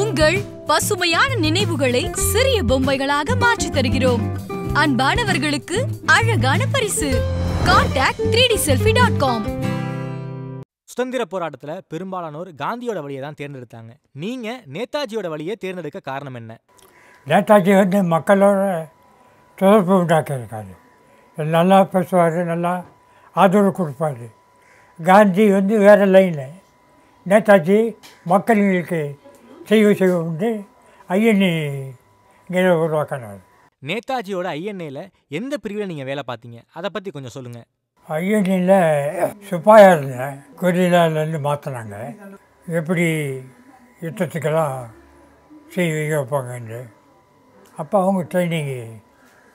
உங்கள் பசுமையான நினைவுகளை சிறிய பொம்மைகளாக மாற்றி தருகிறோம் அன்பானவர்களுக்கு அழகான பரிசு three D selfie dot com சுதந்திர போராட்டத்தில் பெரும்பாலானோர் காந்தியோட வழியை தான் தேர்ந்தெடுத்தாங்க நீங்கள் நேதாஜியோட வழியை தேர்ந்தெடுக்க காரணம் என்ன நேதாஜி வந்து மக்களோட தொடர்பு உண்டாக்கியிருக்காரு நல்லா பேசுவார் நல்லா ஆதரவு கொடுப்பார் காந்தி வந்து வேறு லைன் நேதாஜி மக்களுக்கு செய்ய செய்ய உண்டு ஐஎன்ஏ இங்கே உருவாக்கினார் நேதாஜியோட ஐஎன்ஏல எந்த பிரிவில் நீங்கள் வேலை பார்த்தீங்க அதை பற்றி கொஞ்சம் சொல்லுங்கள் ஐஎன்ஏல சிப்பாயாக இருந்தேன் கொரியலாலேருந்து மாற்றினாங்க எப்படி யுத்தத்துக்கெல்லாம் செய்வீங்க வைப்பாங்கன்னு அப்போ அவங்க ட்ரைனிங்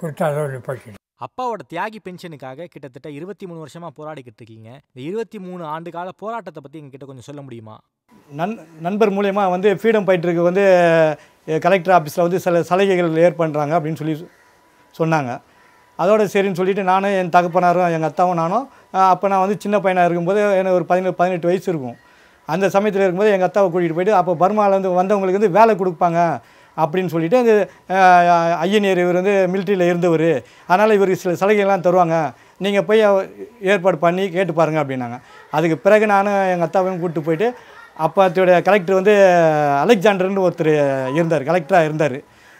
கொடுத்து அதோடு போய்க்கணும் அப்பாவோட தியாகி பென்ஷனுக்காக கிட்டத்தட்ட இருபத்தி மூணு வருஷமாக போராடிக்கிட்டு இருக்கீங்க இந்த இருபத்தி மூணு ஆண்டு கால போராட்டத்தை பற்றி எங்ககிட்ட கொஞ்சம் சொல்ல முடியுமா நண் நண்பர் மூலயமா வந்து ஃப்ரீடம் ஃபைட்டருக்கு வந்து கலெக்டர் ஆஃபீஸில் வந்து சில சலுகைகள் பண்ணுறாங்க அப்படின்னு சொல்லி சொன்னாங்க அதோட சரின்னு சொல்லிவிட்டு நானும் என் தகப்பனாரும் எங்கள் அத்தாவும் நானும் அப்போ நான் வந்து சின்ன பையனாக இருக்கும்போது எனக்கு ஒரு பதினெட்டு பதினெட்டு வயசு இருக்கும் அந்த சமயத்தில் இருக்கும்போது எங்கள் அத்தாவை கூட்டிகிட்டு போயிட்டு அப்போ பர்மாவில் வந்து வந்தவங்களுக்கு வந்து வேலை கொடுப்பாங்க அப்படின்னு சொல்லிவிட்டு அந்த ஐயனியர் இவர் வந்து மிலிட்ரியில் இருந்தவர் அதனால் இவருக்கு சில சலுகைகள்லாம் தருவாங்க நீங்கள் போய் ஏற்பாடு பண்ணி கேட்டு பாருங்கள் அப்படின்னாங்க அதுக்கு பிறகு நானும் எங்கள் அத்தாவையும் கூப்பிட்டு போயிட்டு அப்போத்துடைய கலெக்டர் வந்து அலெக்சாண்டர்னு ஒருத்தர் இருந்தார் கலெக்டராக இருந்தார்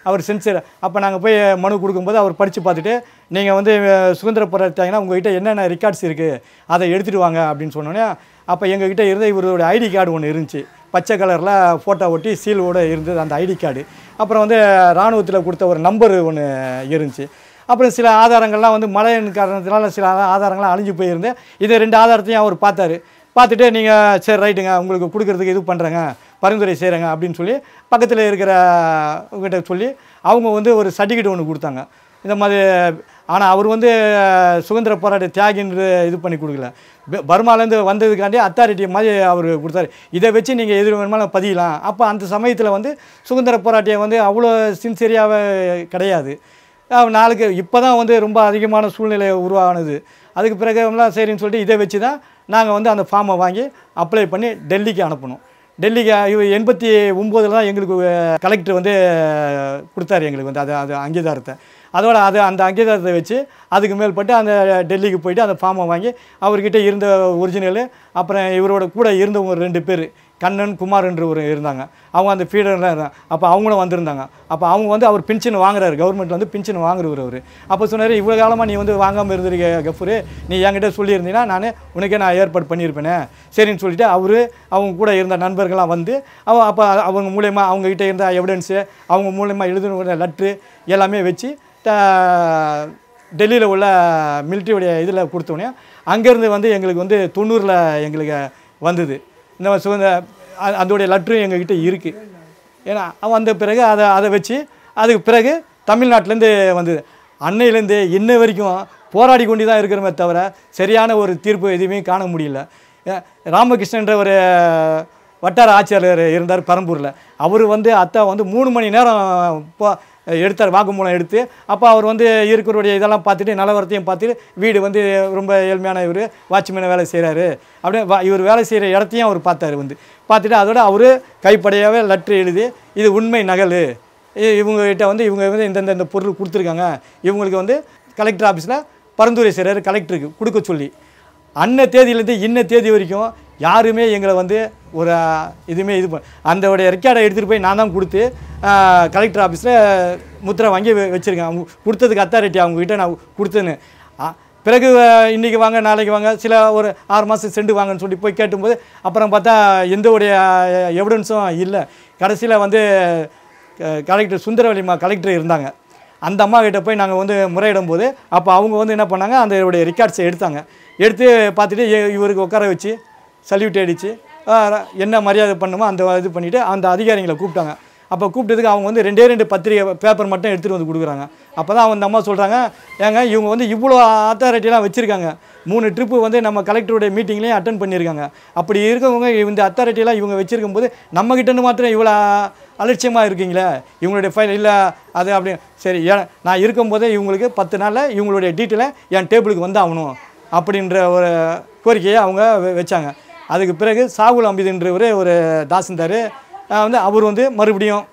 அவர் சென்சர் அப்போ நாங்கள் போய் மனு கொடுக்கும்போது அவர் படித்து பார்த்துட்டு நீங்கள் வந்து சுதந்திர போராட்டத்தாங்கன்னா உங்கள்கிட்ட என்னென்ன ரெக்கார்ட்ஸ் இருக்குது அதை எடுத்துகிட்டு வாங்க அப்படின்னு சொன்னோன்னே அப்போ கிட்டே இருந்த இவரோட ஐடி கார்டு ஒன்று இருந்துச்சு பச்சை கலரில் ஃபோட்டோ ஒட்டி சீலோடு இருந்தது அந்த ஐடி கார்டு அப்புறம் வந்து இராணுவத்தில் கொடுத்த ஒரு நம்பரு ஒன்று இருந்துச்சு அப்புறம் சில ஆதாரங்கள்லாம் வந்து மழையின் காரணத்தினால சில ஆதாரங்கள்லாம் அழிஞ்சு போயிருந்தேன் இதை ரெண்டு ஆதாரத்தையும் அவர் பார்த்தாரு பார்த்துட்டு நீங்கள் சரி ரைட்டுங்க உங்களுக்கு கொடுக்குறதுக்கு இது பண்ணுறேங்க பரிந்துரை செய்கிறேங்க அப்படின்னு சொல்லி பக்கத்தில் இருக்கிற கிட்ட சொல்லி அவங்க வந்து ஒரு சர்டிஃபிகேட் ஒன்று கொடுத்தாங்க இந்த மாதிரி ஆனால் அவர் வந்து சுதந்திர போராட்ட தியாகின்னு இது பண்ணி கொடுக்கல பர்மாலேருந்து வந்ததுக்காண்டி அத்தாரிட்டி மாதிரி அவர் கொடுத்தாரு இதை வச்சு நீங்கள் எதிர் வேணுமாலும் பதியலாம் அப்போ அந்த சமயத்தில் வந்து சுதந்திர போராட்டியை வந்து அவ்வளோ சின்சியரியாக கிடையாது நாளுக்கு இப்போ தான் வந்து ரொம்ப அதிகமான சூழ்நிலை உருவானது அதுக்கு பிறகு எல்லாம் சரின்னு சொல்லிட்டு இதை வச்சு தான் நாங்கள் வந்து அந்த ஃபார்மை வாங்கி அப்ளை பண்ணி டெல்லிக்கு அனுப்பணும் டெல்லிக்கு எண்பத்தி ஒம்போதில் தான் எங்களுக்கு கலெக்டர் வந்து கொடுத்தாரு எங்களுக்கு வந்து அது அது அங்கீகாரத்தை அதோட அது அந்த அங்கீகாரத்தை வச்சு அதுக்கு மேல்பட்டு அந்த டெல்லிக்கு போயிட்டு அந்த ஃபார்மை வாங்கி அவர்கிட்ட இருந்த ஒரிஜினல் அப்புறம் இவரோட கூட இருந்தவங்க ரெண்டு பேர் கண்ணன் குமார் என்று ஒரு இருந்தாங்க அவங்க அந்த ஃபீடர்லாம் இருந்தாங்க அப்போ அவங்களும் வந்திருந்தாங்க அப்போ அவங்க வந்து அவர் பென்ஷன் வாங்குறாரு கவர்மெண்ட் வந்து பின்ஷன் வாங்குறவர் அவர் அப்போ சொன்னார் இவ்வளோ காலமாக நீ வந்து வாங்காமல் இருந்திருக்க கஃபூர் நீ என்கிட்ட சொல்லியிருந்தீங்கன்னா நான் உனக்கே நான் ஏற்பாடு பண்ணியிருப்பேனே சரின்னு சொல்லிவிட்டு அவர் அவங்க கூட இருந்த நண்பர்கள்லாம் வந்து அவன் அப்போ அவங்க மூலயமா அவங்ககிட்ட இருந்த எவிடன்ஸு அவங்க மூலயமா எழுதுன லெட்ரு எல்லாமே வச்சு டெல்லியில் உள்ள மிலிட்ரியுடைய இதில் கொடுத்தோடனே அங்கேருந்து வந்து எங்களுக்கு வந்து தொண்ணூறில் எங்களுக்கு வந்தது இந்த சுதந்திர அதோடைய லெட்டரும் எங்ககிட்ட இருக்குது ஏன்னா வந்த பிறகு அதை அதை வச்சு அதுக்கு பிறகு தமிழ்நாட்டிலேருந்து வந்தது அன்னையிலேருந்து இன்ன வரைக்கும் போராடி கொண்டு தான் இருக்கிறமே தவிர சரியான ஒரு தீர்ப்பு எதுவுமே காண முடியல ராமகிருஷ்ணன்ற ஒரு வட்டார ஆட்சியாளர் இருந்தார் பரம்பூரில் அவர் வந்து அத்தா வந்து மூணு மணி நேரம் எடுத்தார் வாக்குமூலம் எடுத்து அப்போ அவர் வந்து இருக்கிறவருடைய இதெல்லாம் பார்த்துட்டு நிலவரத்தையும் பார்த்துட்டு வீடு வந்து ரொம்ப ஏழ்மையான இவர் வாட்ச்மேனை வேலை செய்கிறாரு அப்படியே இவர் வேலை செய்கிற இடத்தையும் அவர் பார்த்தார் வந்து பார்த்துட்டு அதோட அவர் கைப்படையாகவே லெட்ரு எழுதி இது உண்மை நகல் இவங்ககிட்ட வந்து இவங்க வந்து இந்தந்த இந்த பொருள் கொடுத்துருக்காங்க இவங்களுக்கு வந்து கலெக்டர் ஆஃபீஸில் பரிந்துரை செய்கிறாரு கலெக்டருக்கு கொடுக்க சொல்லி அன்ன தேதியிலேருந்து இன்ன தேதி வரைக்கும் யாருமே எங்களை வந்து ஒரு இதுவுமே இது அந்த உடைய ரெக்கார்டை எடுத்துகிட்டு போய் நான் தான் கொடுத்து கலெக்டர் ஆஃபீஸில் முத்திரை வாங்கி வச்சுருக்கேன் அவங்க கொடுத்ததுக்கு அத்தாரிட்டி அவங்கக்கிட்ட நான் கொடுத்தேன்னு பிறகு இன்றைக்கி வாங்க நாளைக்கு வாங்க சில ஒரு ஆறு மாதம் செண்டு வாங்கன்னு சொல்லி போய் கேட்டும்போது அப்புறம் பார்த்தா எந்த உடைய எவிடன்ஸும் இல்லை கடைசியில் வந்து கலெக்டர் சுந்தரவல்லிமா கலெக்டர் இருந்தாங்க அந்த அம்மா கிட்டே போய் நாங்கள் வந்து முறையிடும் போது அப்போ அவங்க வந்து என்ன பண்ணாங்க அந்த ரெக்கார்ட்ஸை எடுத்தாங்க எடுத்து பார்த்துட்டு இவருக்கு உட்கார வச்சு சல்யூட் ஆகிடுச்சு என்ன மரியாதை பண்ணுமோ அந்த இது பண்ணிவிட்டு அந்த அதிகாரிகளை கூப்பிட்டாங்க அப்போ கூப்பிட்டதுக்கு அவங்க வந்து ரெண்டே ரெண்டு பத்திரிகை பேப்பர் மட்டும் எடுத்துகிட்டு வந்து கொடுக்குறாங்க அப்போ தான் அவங்க அம்மா சொல்கிறாங்க ஏங்க இவங்க வந்து இவ்வளோ அத்தாரிட்டிலாம் வச்சுருக்காங்க மூணு ட்ரிப்பு வந்து நம்ம கலெக்டருடைய மீட்டிங்லேயும் அட்டன் பண்ணியிருக்காங்க அப்படி இருக்கவங்க இந்த அத்தாரிட்டியெலாம் இவங்க வச்சுருக்கும் போது நம்மக்கிட்டேருந்து மாத்திரம் இவ்வளோ அலட்சியமாக இருக்கீங்களே இவங்களுடைய ஃபைல் இல்லை அது அப்படி சரி நான் இருக்கும்போதே இவங்களுக்கு பத்து நாளில் இவங்களுடைய டீட்டெயிலை என் டேபிளுக்கு வந்து ஆகணும் அப்படின்ற ஒரு கோரிக்கையை அவங்க வச்சாங்க அதுக்கு பிறகு சாகுல் அம்பிதுன்றவர் ஒரு தாசிந்தார் வந்து அவர் வந்து மறுபடியும்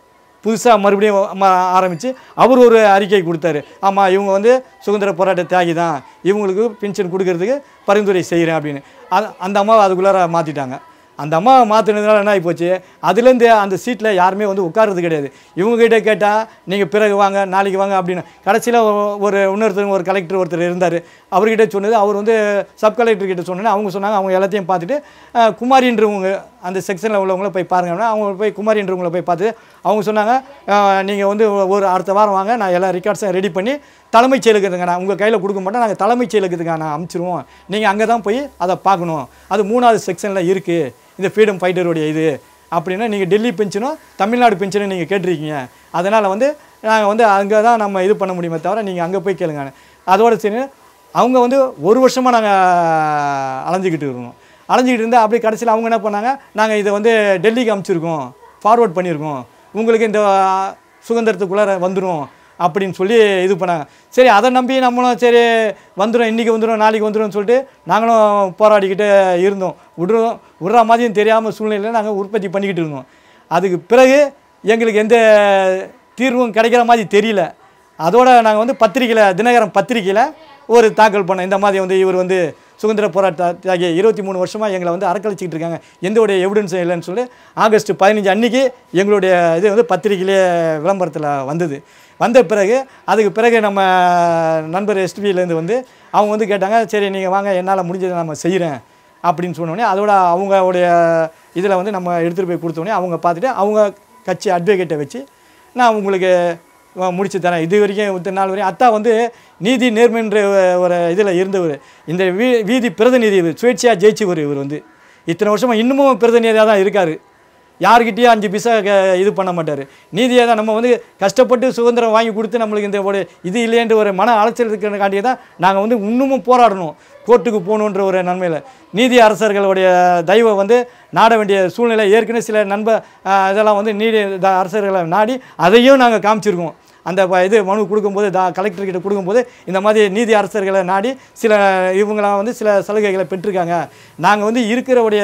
புதுசாக மறுபடியும் ஆரம்பித்து அவர் ஒரு அறிக்கை கொடுத்தாரு ஆமாம் இவங்க வந்து சுதந்திர போராட்ட தியாகி தான் இவங்களுக்கு பென்ஷன் கொடுக்கறதுக்கு பரிந்துரை செய்கிறேன் அப்படின்னு அந்த அம்மாவை அதுக்குள்ளார மாற்றிட்டாங்க அந்த அம்மாவை மாற்றினதுனால என்ன ஆகி போச்சு அதுலேருந்து அந்த சீட்டில் யாருமே வந்து உட்கார்றது கிடையாது இவங்ககிட்ட கேட்டால் நீங்கள் பிறகு வாங்க நாளைக்கு வாங்க அப்படின்னு கடைசியில் ஒரு இன்னொருத்தர் ஒரு கலெக்டர் ஒருத்தர் இருந்தார் அவர்கிட்ட சொன்னது அவர் வந்து சப் கலெக்டர்கிட்ட சொன்னேன்னு அவங்க சொன்னாங்க அவங்க எல்லாத்தையும் பார்த்துட்டு குமாரின்றவங்க அந்த செக்ஷனில் உள்ளவங்கள போய் பாருங்கன்னா அவங்க போய் குமாரின்றவங்கள போய் பார்த்து அவங்க சொன்னாங்க நீங்கள் வந்து ஒரு அடுத்த வாரம் வாங்க நான் எல்லா ரெக்கார்ட்ஸையும் ரெடி பண்ணி தலைமைச் செயலுக்குதுங்கண்ணா உங்கள் கையில் கொடுக்க மாட்டோம் நாங்கள் தலைமைச் செயலுக்குதுங்கண்ணா அமுச்சிருவோம் நீங்கள் அங்கே தான் போய் அதை பார்க்கணும் அது மூணாவது செக்ஷனில் இருக்குது இந்த ஃப்ரீடம் ஃபைட்டருடைய இது அப்படின்னா நீங்கள் டெல்லி பென்ஷனும் தமிழ்நாடு பென்ஷனும் நீங்கள் கேட்டிருக்கீங்க அதனால் வந்து நாங்கள் வந்து அங்கே தான் நம்ம இது பண்ண முடியுமே தவிர நீங்கள் அங்கே போய் கேளுங்க அதோட சரி அவங்க வந்து ஒரு வருஷமாக நாங்கள் அலைஞ்சிக்கிட்டு இருக்கோம் அலைஞ்சிக்கிட்டு இருந்தால் அப்படியே கடைசியில் அவங்க என்ன பண்ணாங்க நாங்கள் இதை வந்து டெல்லிக்கு அமுச்சிருக்கோம் ஃபார்வேர்ட் பண்ணியிருக்கோம் உங்களுக்கு இந்த சுதந்திரத்துக்குள்ளார வந்துடும் அப்படின்னு சொல்லி இது பண்ணாங்க சரி அதை நம்பி நம்மளும் சரி வந்துடும் இன்றைக்கி வந்துடும் நாளைக்கு வந்துடும் சொல்லிட்டு நாங்களும் போராடிக்கிட்டு இருந்தோம் விடுறோம் விடுற மாதிரியும் தெரியாமல் சூழ்நிலையில் நாங்கள் உற்பத்தி பண்ணிக்கிட்டு இருந்தோம் அதுக்கு பிறகு எங்களுக்கு எந்த தீர்வும் கிடைக்கிற மாதிரி தெரியல அதோடு நாங்கள் வந்து பத்திரிக்கையில் தினகரன் பத்திரிக்கையில் ஒரு தாக்கல் பண்ணோம் இந்த மாதிரி வந்து இவர் வந்து சுதந்திர போராட்ட ஆகிய இருபத்தி மூணு வருஷமாக எங்களை வந்து அறக்கழிச்சிக்கிட்டு இருக்காங்க எந்தவுடைய எவிடன்ஸும் இல்லைன்னு சொல்லி ஆகஸ்ட் பதினஞ்சு அன்றைக்கி எங்களுடைய இது வந்து பத்திரிகையிலே விளம்பரத்தில் வந்தது வந்த பிறகு அதுக்கு பிறகு நம்ம நண்பர் எஸ்டிபியிலேருந்து வந்து அவங்க வந்து கேட்டாங்க சரி நீங்கள் வாங்க என்னால் முடிஞ்சதை நம்ம செய்கிறேன் அப்படின்னு சொன்னோடனே அதோட அவங்களுடைய இதில் வந்து நம்ம எடுத்துகிட்டு போய் கொடுத்தோடனே அவங்க பார்த்துட்டு அவங்க கட்சி அட்வொகேட்டை வச்சு நான் உங்களுக்கு முடிச்சு தரேன் இது வரைக்கும் இத்தனை நாள் வரைக்கும் அத்தா வந்து நீதி நேர்மைன்ற ஒரு இதில் இருந்தவர் இந்த வீ வீதி பிரதிநிதி இவர் சுயேட்சையாக ஜெயிச்சவர் இவர் வந்து இத்தனை வருஷமாக இன்னமும் பிரதிநிதியாக தான் இருக்கார் யார்கிட்டேயும் அஞ்சு பைசா இது பண்ண மாட்டார் நீதியை தான் நம்ம வந்து கஷ்டப்பட்டு சுதந்திரம் வாங்கி கொடுத்து நம்மளுக்கு இந்த ஒரு இது இல்லைன்ற ஒரு மன அலைச்சல் தான் நாங்கள் வந்து இன்னமும் போராடணும் கோர்ட்டுக்கு போகணுன்ற ஒரு நன்மையில் நீதி அரசர்களுடைய தயவை வந்து நாட வேண்டிய சூழ்நிலை ஏற்கனவே சில நண்ப இதெல்லாம் வந்து நீதி அரசர்களை நாடி அதையும் நாங்கள் காமிச்சிருக்கோம் அந்த இது மனு கொடுக்கும்போது தா கலெக்டர்கிட்ட கொடுக்கும்போது இந்த மாதிரி நீதி அரசர்களை நாடி சில இவங்களாம் வந்து சில சலுகைகளை பெற்றிருக்காங்க நாங்கள் வந்து இருக்கிறவுடைய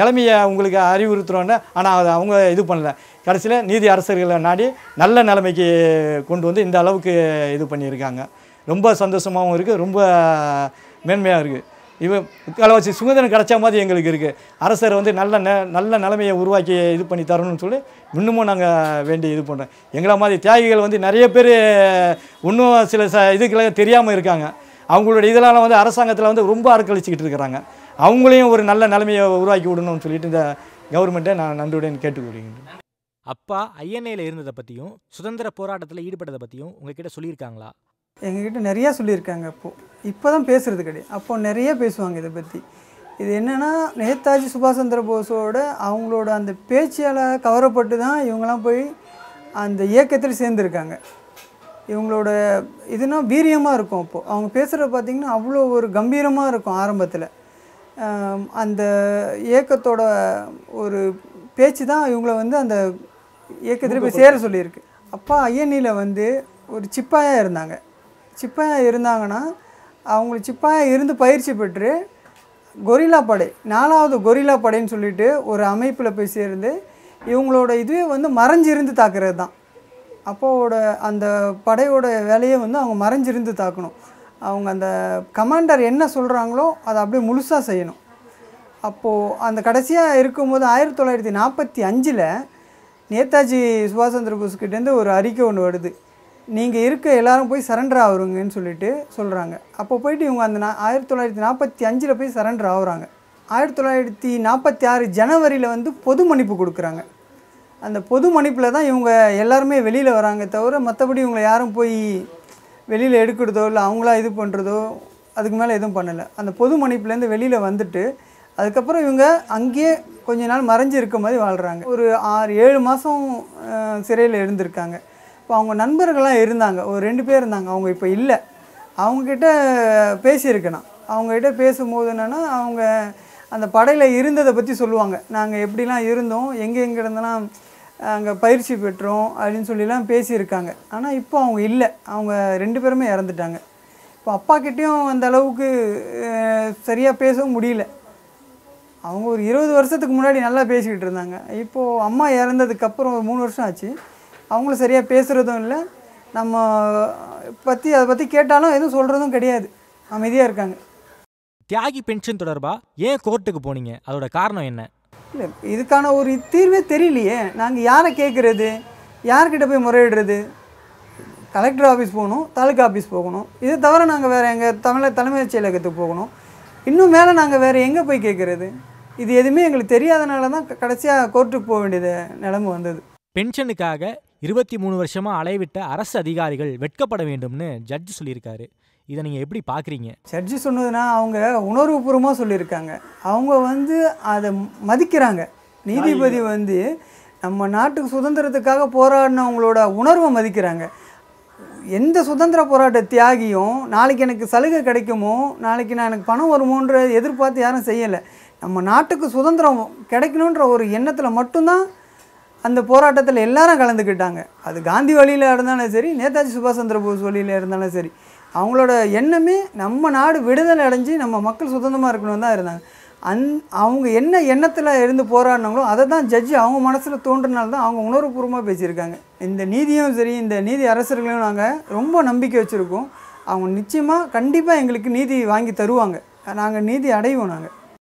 நிலைமையை உங்களுக்கு அறிவுறுத்துகிறோன்னு ஆனால் அதை அவங்க இது பண்ணல கடைசியில் நீதி அரசர்களை நாடி நல்ல நிலைமைக்கு கொண்டு வந்து இந்த அளவுக்கு இது பண்ணியிருக்காங்க ரொம்ப சந்தோஷமாகவும் இருக்குது ரொம்ப மேன்மையாக இருக்குது இவன் முக்காலவாசி சுதந்திரம் கிடைச்ச மாதிரி எங்களுக்கு இருக்குது அரசர் வந்து நல்ல ந நல்ல நிலைமையை உருவாக்கி இது பண்ணி தரணும்னு சொல்லி இன்னமும் நாங்கள் வேண்டி இது பண்ணுறோம் எங்களை மாதிரி தியாகிகள் வந்து நிறைய பேர் இன்னும் சில ச இதுக்கெல்லாம் தெரியாமல் இருக்காங்க அவங்களுடைய இதெல்லாம் வந்து அரசாங்கத்தில் வந்து ரொம்ப அறக்கழிச்சிக்கிட்டு இருக்கிறாங்க அவங்களையும் ஒரு நல்ல நிலைமையை உருவாக்கி விடணும்னு சொல்லிட்டு இந்த கவர்மெண்ட்டை நான் நன்றியுடன் கேட்டுக்கொள்கிறேன் அப்பா ஐஎன்ஏயில் இருந்ததை பற்றியும் சுதந்திர போராட்டத்தில் ஈடுபட்டதை பற்றியும் உங்ககிட்ட சொல்லியிருக்காங்களா எங்ககிட்ட நிறையா சொல்லியிருக்காங்க அப்போது இப்போ தான் பேசுகிறது கிடையாது அப்போது நிறைய பேசுவாங்க இதை பற்றி இது என்னென்னா நேதாஜி சுபாஷ் சந்திர போஸோட அவங்களோட அந்த பேச்சியால் கவரப்பட்டு தான் இவங்கெல்லாம் போய் அந்த இயக்கத்தில் சேர்ந்துருக்காங்க இவங்களோட இதுனா வீரியமாக இருக்கும் அப்போது அவங்க பேசுகிற பார்த்திங்கன்னா அவ்வளோ ஒரு கம்பீரமாக இருக்கும் ஆரம்பத்தில் அந்த இயக்கத்தோட ஒரு பேச்சு தான் இவங்கள வந்து அந்த இயக்கத்தில் போய் சேர சொல்லியிருக்கு அப்பா ஐயனியில் வந்து ஒரு சிப்பாயாக இருந்தாங்க சிப்பாயாக இருந்தாங்கன்னா அவங்களுக்கு சிப்பாயாக இருந்து பயிற்சி பெற்று கொரில்லா படை நாலாவது கொரில்லா படைன்னு சொல்லிட்டு ஒரு அமைப்பில் போய் சேர்ந்து இவங்களோட இதுவே வந்து மறைஞ்சிருந்து தாக்குறது தான் அப்போவோட அந்த படையோட வேலையை வந்து அவங்க மறைஞ்சிருந்து தாக்கணும் அவங்க அந்த கமாண்டர் என்ன சொல்கிறாங்களோ அதை அப்படியே முழுசாக செய்யணும் அப்போது அந்த கடைசியாக இருக்கும்போது ஆயிரத்தி தொள்ளாயிரத்தி நாற்பத்தி அஞ்சில் நேதாஜி சுபாஷ் சந்திர போஸ்கிட்டேருந்து ஒரு அறிக்கை ஒன்று வருது நீங்கள் இருக்க எல்லோரும் போய் சரண்டர் ஆகுறங்கன்னு சொல்லிட்டு சொல்கிறாங்க அப்போ போயிட்டு இவங்க அந்த நா ஆயிரத்தி தொள்ளாயிரத்தி நாற்பத்தி அஞ்சில் போய் சரண்டர் ஆகுறாங்க ஆயிரத்தி தொள்ளாயிரத்தி நாற்பத்தி ஆறு ஜனவரியில் வந்து பொது மன்னிப்பு கொடுக்குறாங்க அந்த பொது மன்னிப்பில் தான் இவங்க எல்லாருமே வெளியில் வராங்க தவிர மற்றபடி இவங்களை யாரும் போய் வெளியில் எடுக்கிறதோ இல்லை அவங்களா இது பண்ணுறதோ அதுக்கு மேலே எதுவும் பண்ணலை அந்த பொது மன்னிப்புலேருந்து வெளியில் வந்துட்டு அதுக்கப்புறம் இவங்க அங்கேயே கொஞ்ச நாள் மறைஞ்சு இருக்க மாதிரி வாழ்கிறாங்க ஒரு ஆறு ஏழு மாதம் சிறையில் இருந்திருக்காங்க இப்போ அவங்க நண்பர்கள்லாம் இருந்தாங்க ஒரு ரெண்டு பேர் இருந்தாங்க அவங்க இப்போ இல்லை அவங்கக்கிட்ட பேசியிருக்கணும் அவங்ககிட்ட பேசும்போது என்னென்னா அவங்க அந்த படையில் இருந்ததை பற்றி சொல்லுவாங்க நாங்கள் எப்படிலாம் இருந்தோம் எங்கே இருந்தெல்லாம் அங்கே பயிற்சி பெற்றோம் அப்படின்னு சொல்லிலாம் பேசியிருக்காங்க ஆனால் இப்போ அவங்க இல்லை அவங்க ரெண்டு பேருமே இறந்துட்டாங்க இப்போ அப்பாக்கிட்டேயும் அந்த அளவுக்கு சரியாக பேசவும் முடியல அவங்க ஒரு இருபது வருஷத்துக்கு முன்னாடி நல்லா பேசிக்கிட்டு இருந்தாங்க இப்போது அம்மா இறந்ததுக்கப்புறம் ஒரு மூணு வருஷம் ஆச்சு அவங்களும் சரியாக பேசுகிறதும் இல்லை நம்ம பற்றி அதை பற்றி கேட்டாலும் எதுவும் சொல்கிறதும் கிடையாது அமைதியாக இருக்காங்க தியாகி பென்ஷன் தொடர்பாக ஏன் கோர்ட்டுக்கு போனீங்க அதோட காரணம் என்ன இல்லை இதுக்கான ஒரு தீர்வே தெரியலையே நாங்கள் யாரை கேட்குறது யார்கிட்ட போய் முறையிடுறது கலெக்டர் ஆஃபீஸ் போகணும் தாலுக்கா ஆஃபீஸ் போகணும் இதை தவிர நாங்கள் வேறு எங்கள் தமிழ தலைமைச் செயலகத்துக்கு போகணும் இன்னும் மேலே நாங்கள் வேறு எங்கே போய் கேட்குறது இது எதுவுமே எங்களுக்கு தெரியாதனால தான் கடைசியாக கோர்ட்டுக்கு போக வேண்டியது நிலைமை வந்தது பென்ஷனுக்காக இருபத்தி மூணு வருஷமாக அலைவிட்ட அரசு அதிகாரிகள் வெட்கப்பட வேண்டும்னு ஜட்ஜ் சொல்லியிருக்காரு இதை நீங்கள் எப்படி பார்க்குறீங்க ஜட்ஜு சொன்னதுன்னா அவங்க உணர்வுபூர்வமாக சொல்லியிருக்காங்க அவங்க வந்து அதை மதிக்கிறாங்க நீதிபதி வந்து நம்ம நாட்டுக்கு சுதந்திரத்துக்காக போராடினவங்களோட உணர்வை மதிக்கிறாங்க எந்த சுதந்திர போராட்ட தியாகியும் நாளைக்கு எனக்கு சலுகை கிடைக்குமோ நாளைக்கு நான் எனக்கு பணம் வருமோன்ற எதிர்பார்த்து யாரும் செய்யலை நம்ம நாட்டுக்கு சுதந்திரம் கிடைக்கணுன்ற ஒரு எண்ணத்தில் மட்டும்தான் அந்த போராட்டத்தில் எல்லாரும் கலந்துக்கிட்டாங்க அது காந்தி வழியில் இருந்தாலும் சரி நேதாஜி சுபாஷ் சந்திர போஸ் வழியில் இருந்தாலும் சரி அவங்களோட எண்ணமே நம்ம நாடு விடுதலை அடைஞ்சு நம்ம மக்கள் சுதந்திரமாக இருக்கணும் தான் இருந்தாங்க அந் அவங்க என்ன எண்ணத்தில் இருந்து போராடினாங்களோ அதை தான் ஜட்ஜி அவங்க மனசில் தோன்றினால தான் அவங்க உணர்வுபூர்வமாக பேசியிருக்காங்க இந்த நீதியும் சரி இந்த நீதி அரசர்களையும் நாங்கள் ரொம்ப நம்பிக்கை வச்சுருக்கோம் அவங்க நிச்சயமாக கண்டிப்பாக எங்களுக்கு நீதி வாங்கி தருவாங்க நாங்கள் நீதி அடைவோம் நாங்கள்